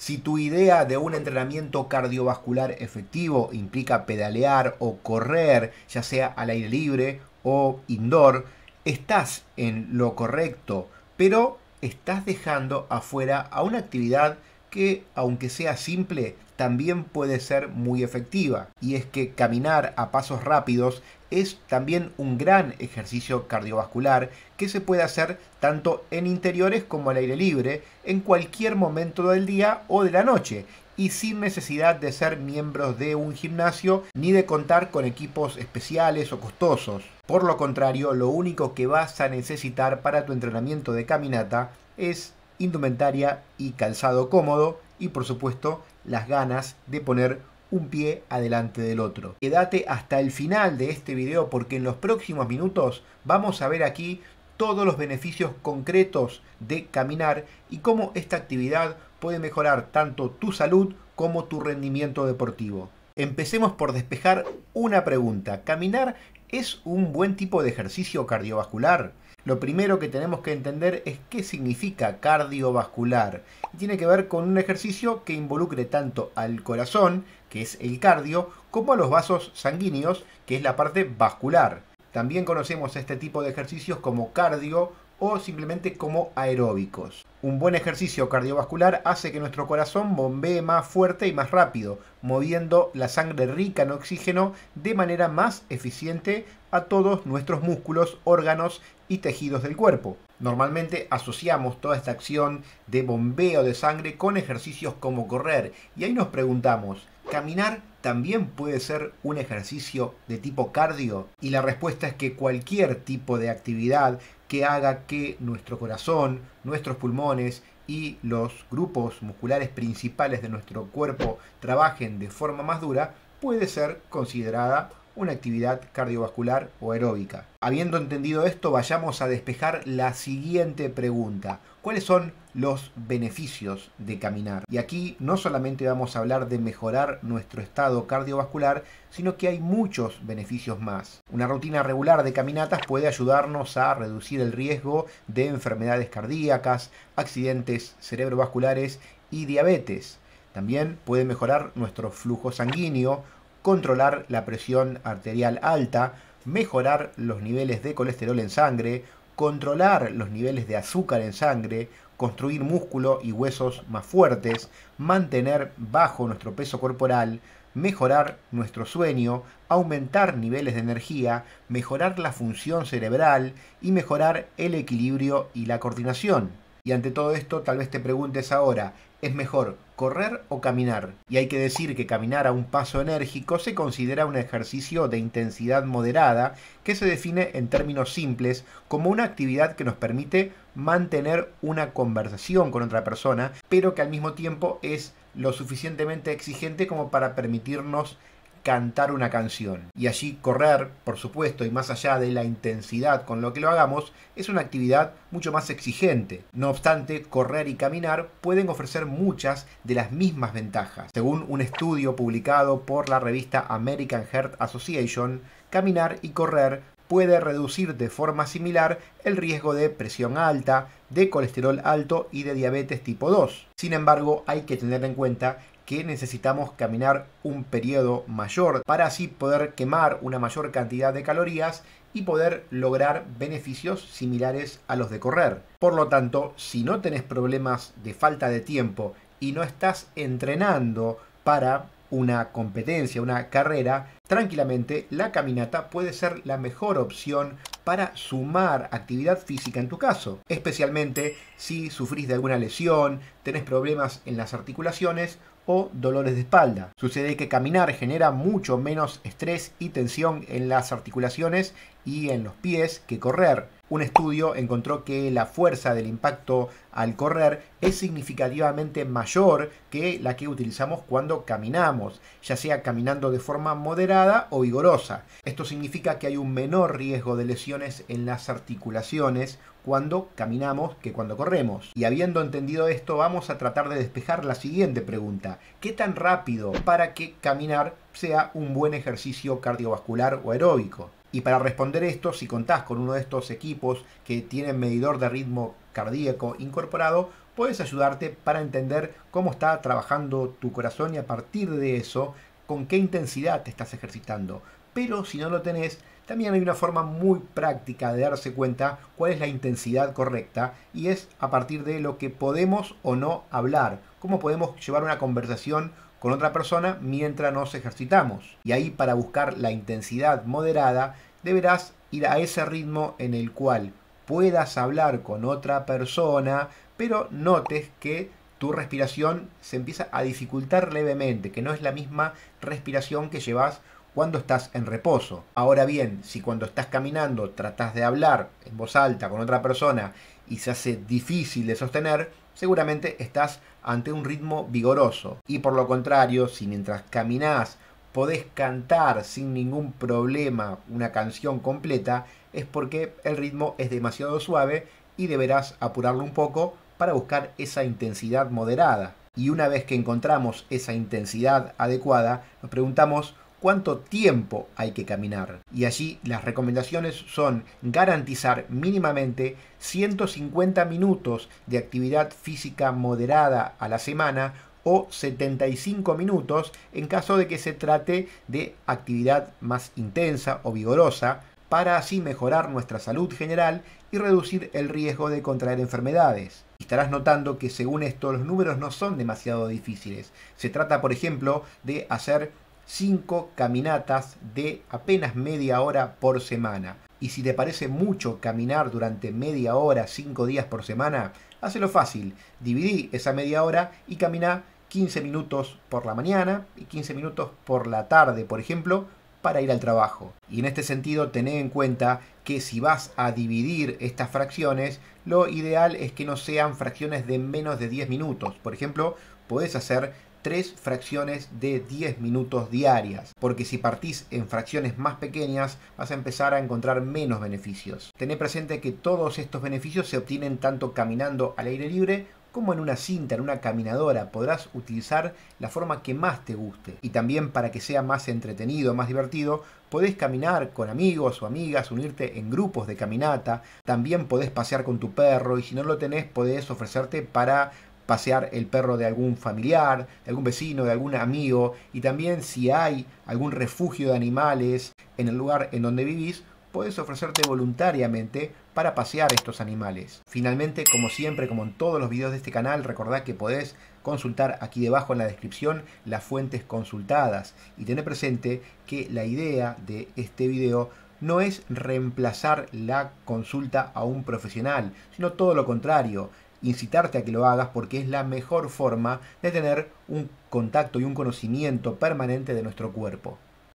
Si tu idea de un entrenamiento cardiovascular efectivo implica pedalear o correr, ya sea al aire libre o indoor, estás en lo correcto, pero estás dejando afuera a una actividad que, aunque sea simple, también puede ser muy efectiva. Y es que caminar a pasos rápidos es también un gran ejercicio cardiovascular que se puede hacer tanto en interiores como al aire libre, en cualquier momento del día o de la noche, y sin necesidad de ser miembros de un gimnasio ni de contar con equipos especiales o costosos. Por lo contrario, lo único que vas a necesitar para tu entrenamiento de caminata es indumentaria y calzado cómodo y por supuesto las ganas de poner un pie adelante del otro. Quédate hasta el final de este video porque en los próximos minutos vamos a ver aquí todos los beneficios concretos de caminar y cómo esta actividad puede mejorar tanto tu salud como tu rendimiento deportivo. Empecemos por despejar una pregunta. ¿Caminar es un buen tipo de ejercicio cardiovascular? Lo primero que tenemos que entender es qué significa cardiovascular. tiene que ver con un ejercicio que involucre tanto al corazón, que es el cardio, como a los vasos sanguíneos, que es la parte vascular. También conocemos este tipo de ejercicios como cardio o simplemente como aeróbicos. Un buen ejercicio cardiovascular hace que nuestro corazón bombee más fuerte y más rápido, moviendo la sangre rica en oxígeno de manera más eficiente a todos nuestros músculos, órganos y tejidos del cuerpo. Normalmente asociamos toda esta acción de bombeo de sangre con ejercicios como correr y ahí nos preguntamos, ¿caminar también puede ser un ejercicio de tipo cardio? Y la respuesta es que cualquier tipo de actividad que haga que nuestro corazón, nuestros pulmones y los grupos musculares principales de nuestro cuerpo trabajen de forma más dura, puede ser considerada una actividad cardiovascular o aeróbica. Habiendo entendido esto, vayamos a despejar la siguiente pregunta. ¿Cuáles son los beneficios de caminar. Y aquí no solamente vamos a hablar de mejorar nuestro estado cardiovascular, sino que hay muchos beneficios más. Una rutina regular de caminatas puede ayudarnos a reducir el riesgo de enfermedades cardíacas, accidentes cerebrovasculares y diabetes. También puede mejorar nuestro flujo sanguíneo, controlar la presión arterial alta, mejorar los niveles de colesterol en sangre, controlar los niveles de azúcar en sangre, construir músculo y huesos más fuertes, mantener bajo nuestro peso corporal, mejorar nuestro sueño, aumentar niveles de energía, mejorar la función cerebral y mejorar el equilibrio y la coordinación. Y ante todo esto, tal vez te preguntes ahora, ¿es mejor correr o caminar? Y hay que decir que caminar a un paso enérgico se considera un ejercicio de intensidad moderada que se define en términos simples como una actividad que nos permite mantener una conversación con otra persona, pero que al mismo tiempo es lo suficientemente exigente como para permitirnos cantar una canción. Y allí correr, por supuesto, y más allá de la intensidad con lo que lo hagamos, es una actividad mucho más exigente. No obstante, correr y caminar pueden ofrecer muchas de las mismas ventajas. Según un estudio publicado por la revista American Heart Association, caminar y correr puede reducir de forma similar el riesgo de presión alta, de colesterol alto y de diabetes tipo 2. Sin embargo, hay que tener en cuenta que necesitamos caminar un periodo mayor para así poder quemar una mayor cantidad de calorías y poder lograr beneficios similares a los de correr. Por lo tanto, si no tenés problemas de falta de tiempo y no estás entrenando para una competencia, una carrera, tranquilamente la caminata puede ser la mejor opción para sumar actividad física en tu caso, especialmente si sufrís de alguna lesión, tenés problemas en las articulaciones o dolores de espalda. Sucede que caminar genera mucho menos estrés y tensión en las articulaciones y en los pies que correr. Un estudio encontró que la fuerza del impacto al correr es significativamente mayor que la que utilizamos cuando caminamos, ya sea caminando de forma moderada o vigorosa. Esto significa que hay un menor riesgo de lesiones en las articulaciones cuando caminamos que cuando corremos. Y habiendo entendido esto, vamos a tratar de despejar la siguiente pregunta. ¿Qué tan rápido para que caminar sea un buen ejercicio cardiovascular o aeróbico? Y para responder esto, si contás con uno de estos equipos que tienen medidor de ritmo cardíaco incorporado, puedes ayudarte para entender cómo está trabajando tu corazón y a partir de eso, con qué intensidad te estás ejercitando. Pero si no lo tenés, también hay una forma muy práctica de darse cuenta cuál es la intensidad correcta y es a partir de lo que podemos o no hablar, cómo podemos llevar una conversación con otra persona mientras nos ejercitamos. Y ahí para buscar la intensidad moderada deberás ir a ese ritmo en el cual puedas hablar con otra persona, pero notes que tu respiración se empieza a dificultar levemente, que no es la misma respiración que llevas cuando estás en reposo. Ahora bien, si cuando estás caminando tratas de hablar en voz alta con otra persona y se hace difícil de sostener, seguramente estás ante un ritmo vigoroso. Y por lo contrario, si mientras caminás podés cantar sin ningún problema una canción completa, es porque el ritmo es demasiado suave y deberás apurarlo un poco para buscar esa intensidad moderada. Y una vez que encontramos esa intensidad adecuada, nos preguntamos cuánto tiempo hay que caminar. Y allí las recomendaciones son garantizar mínimamente 150 minutos de actividad física moderada a la semana o 75 minutos en caso de que se trate de actividad más intensa o vigorosa para así mejorar nuestra salud general y reducir el riesgo de contraer enfermedades. Estarás notando que según esto los números no son demasiado difíciles. Se trata, por ejemplo, de hacer 5 caminatas de apenas media hora por semana. Y si te parece mucho caminar durante media hora, 5 días por semana, hazlo fácil. Dividí esa media hora y camina 15 minutos por la mañana y 15 minutos por la tarde, por ejemplo, para ir al trabajo. Y en este sentido, tened en cuenta que si vas a dividir estas fracciones, lo ideal es que no sean fracciones de menos de 10 minutos. Por ejemplo, podés hacer tres fracciones de 10 minutos diarias, porque si partís en fracciones más pequeñas vas a empezar a encontrar menos beneficios. Tené presente que todos estos beneficios se obtienen tanto caminando al aire libre como en una cinta, en una caminadora, podrás utilizar la forma que más te guste. Y también para que sea más entretenido, más divertido, podés caminar con amigos o amigas, unirte en grupos de caminata, también podés pasear con tu perro y si no lo tenés podés ofrecerte para pasear el perro de algún familiar, de algún vecino, de algún amigo, y también si hay algún refugio de animales en el lugar en donde vivís, puedes ofrecerte voluntariamente para pasear estos animales. Finalmente, como siempre, como en todos los videos de este canal, recordad que podés consultar aquí debajo en la descripción las fuentes consultadas y tener presente que la idea de este video no es reemplazar la consulta a un profesional, sino todo lo contrario, incitarte a que lo hagas porque es la mejor forma de tener un contacto y un conocimiento permanente de nuestro cuerpo.